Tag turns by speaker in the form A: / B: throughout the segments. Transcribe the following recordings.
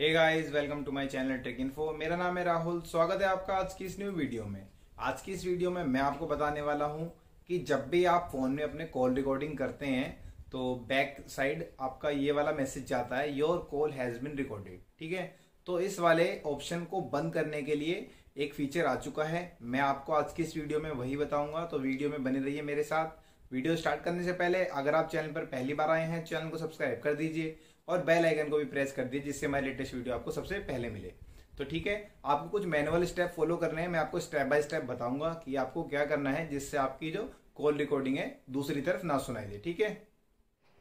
A: hey guys welcome to my channel tech info मेरा नाम है राहुल स्वागत है आपका आज की इस न्यू वीडियो में आज की इस वीडियो में मैं आपको बताने वाला हूं कि जब भी आप फोन में अपने कॉल रिकॉर्डिंग करते हैं तो बैक साइड आपका ये वाला मैसेज जाता है your call has been recorded ठीक है तो इस वाले ऑप्शन को बंद करने के लिए एक फीचर आ चुका है मैं आपको आज की इस वीडियो में वही बताऊंगा तो वीडियो में बने रहिए मेरे साथ वीडियो स्टार्ट करने से पहले अगर आप चैनल पर पहली बार आए हैं चैनल को सब्सक्राइब कर दीजिए और बेल आइकन को भी प्रेस कर दीजिए जिससे हमारे लेटेस्ट वीडियो आपको सबसे पहले मिले तो ठीक है आपको कुछ मैनुअल स्टेप फॉलो करने हैं मैं आपको स्टेप बाय स्टेप बताऊंगा कि आपको क्या करना है जिससे आपकी जो कॉल रिकॉर्डिंग है दूसरी तरफ ना सुनाई दे ठीक है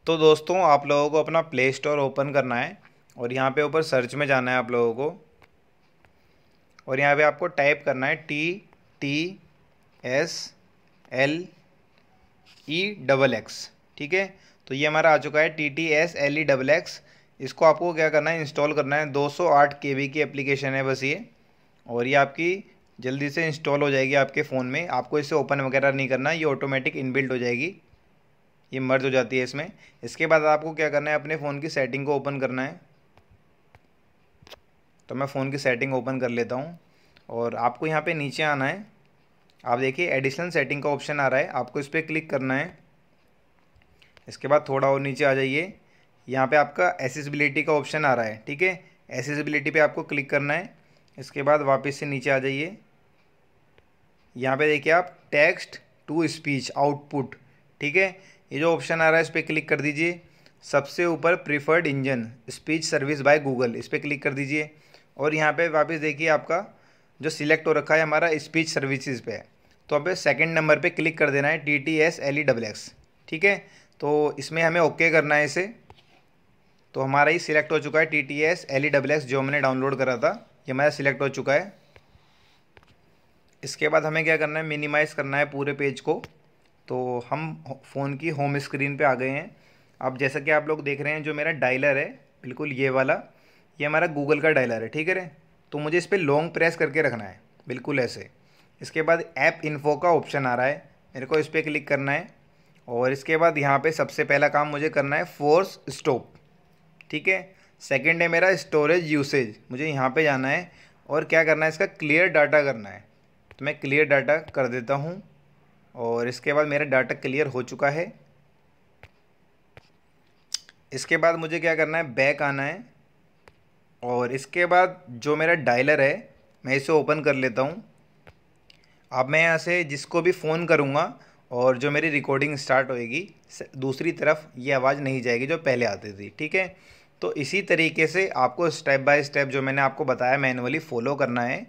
A: तो दोस्तों आप लोगों को अपना प्ले स्टोर ओपन करना है और यहाँ पे ऊपर सर्च में जाना है आप लोगों को और यहाँ पे आपको टाइप करना है T T S L E double X ठीक है तो ये हमारा आ चुका है T T S L E double X इसको आपको क्या करना है इंस्टॉल करना है 208 बी की एप्लीकेशन है बस ये और ये आपकी जल्दी से इंस्टॉल हो जाएगी आपके फ़ोन में आपको इसे ओपन वगैरह नहीं करना ये ऑटोमेटिक इनबिल्ट हो जाएगी ये मर्ज हो जाती है इसमें इसके बाद आपको क्या करना है अपने फ़ोन की सेटिंग को ओपन करना है तो मैं फ़ोन की सेटिंग ओपन कर लेता हूँ और आपको यहाँ पे नीचे आना है आप देखिए एडिशनल सेटिंग का ऑप्शन आ रहा है आपको इस पर क्लिक करना है इसके बाद थोड़ा और नीचे आ जाइए यहाँ पे आपका एसेसिबिलिटी का ऑप्शन आ रहा है ठीक है एसेसिबिलिटी पे आपको क्लिक करना है इसके बाद वापस से नीचे आ जाइए यहाँ पे देखिए आप टेक्स्ट टू स्पीच आउटपुट ठीक है ये जो ऑप्शन आ रहा है इस पर क्लिक कर दीजिए सबसे ऊपर preferred engine speech service by Google इस पर क्लिक कर दीजिए और यहाँ पे वापस देखिए आपका जो सिलेक्ट हो रखा है हमारा स्पीच सर्विसेज पे तो अब सेकंड नंबर पे क्लिक कर देना है T T S L E double X ठीक है तो इसमें हमें ओके okay करना है इसे तो हमारा ही सिलेक्ट हो चुका है T T S L E double X जो हमने डाउनलोड करा था ये हमारा सिलेक्ट हो चुका है इसके बाद हमें क्या करना है मिनिमाइज़ करना है पूरे पेज को तो हम फ़ोन की होम स्क्रीन पे आ गए हैं अब जैसा कि आप लोग देख रहे हैं जो मेरा डायलर है बिल्कुल ये वाला ये हमारा गूगल का डायलर है ठीक है तो मुझे इस पर लॉन्ग प्रेस करके रखना है बिल्कुल ऐसे इसके बाद ऐप इन्फो का ऑप्शन आ रहा है मेरे को इस पर क्लिक करना है और इसके बाद यहाँ पे सबसे पहला काम मुझे करना है फोर्स स्टॉप ठीक है सेकंड है मेरा स्टोरेज यूसेज मुझे यहाँ पे जाना है और क्या करना है इसका क्लियर डाटा करना है तो मैं क्लियर डाटा कर देता हूँ और इसके बाद मेरा डाटा क्लियर हो चुका है इसके बाद मुझे क्या करना है बैक आना है और इसके बाद जो मेरा डायलर है मैं इसे ओपन कर लेता हूँ अब मैं यहाँ से जिसको भी फ़ोन करूँगा और जो मेरी रिकॉर्डिंग स्टार्ट होएगी दूसरी तरफ ये आवाज़ नहीं जाएगी जो पहले आती थी ठीक है तो इसी तरीके से आपको स्टेप बाय स्टेप जो मैंने आपको बताया मैनुअली फॉलो करना है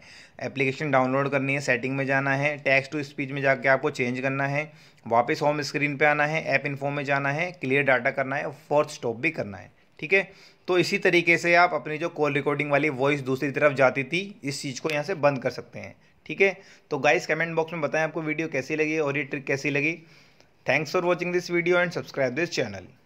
A: एप्लीकेशन डाउनलोड करनी है सेटिंग में जाना है टैक्स टू स्पीच में जाके आपको चेंज करना है वापस होम स्क्रीन पे आना है ऐप इन्फो में जाना है क्लियर डाटा करना है और फोर्थ स्टॉप भी करना है ठीक है तो इसी तरीके से आप अपनी जो कॉल रिकॉर्डिंग वाली वॉइस दूसरी तरफ जाती थी इस चीज़ को यहाँ से बंद कर सकते हैं ठीक है तो गाइस कमेंट बॉक्स में बताएं आपको वीडियो कैसी लगी और ये ट्रिक कैसी लगी thanks for watching this video and subscribe this channel